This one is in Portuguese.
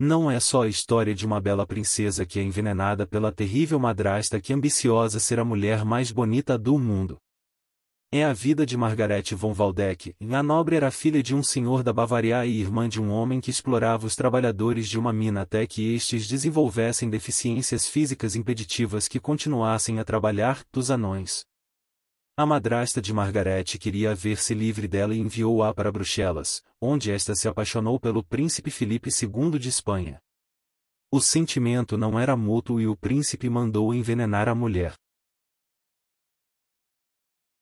Não é só a história de uma bela princesa que é envenenada pela terrível madrasta que ambiciosa ser a mulher mais bonita do mundo. É a vida de Margarete von Waldeck. A nobre era filha de um senhor da Bavária e irmã de um homem que explorava os trabalhadores de uma mina até que estes desenvolvessem deficiências físicas impeditivas que continuassem a trabalhar, dos anões. A madrasta de Margarete queria ver-se livre dela e enviou-a para Bruxelas, onde esta se apaixonou pelo príncipe Filipe II de Espanha. O sentimento não era mútuo e o príncipe mandou envenenar a mulher.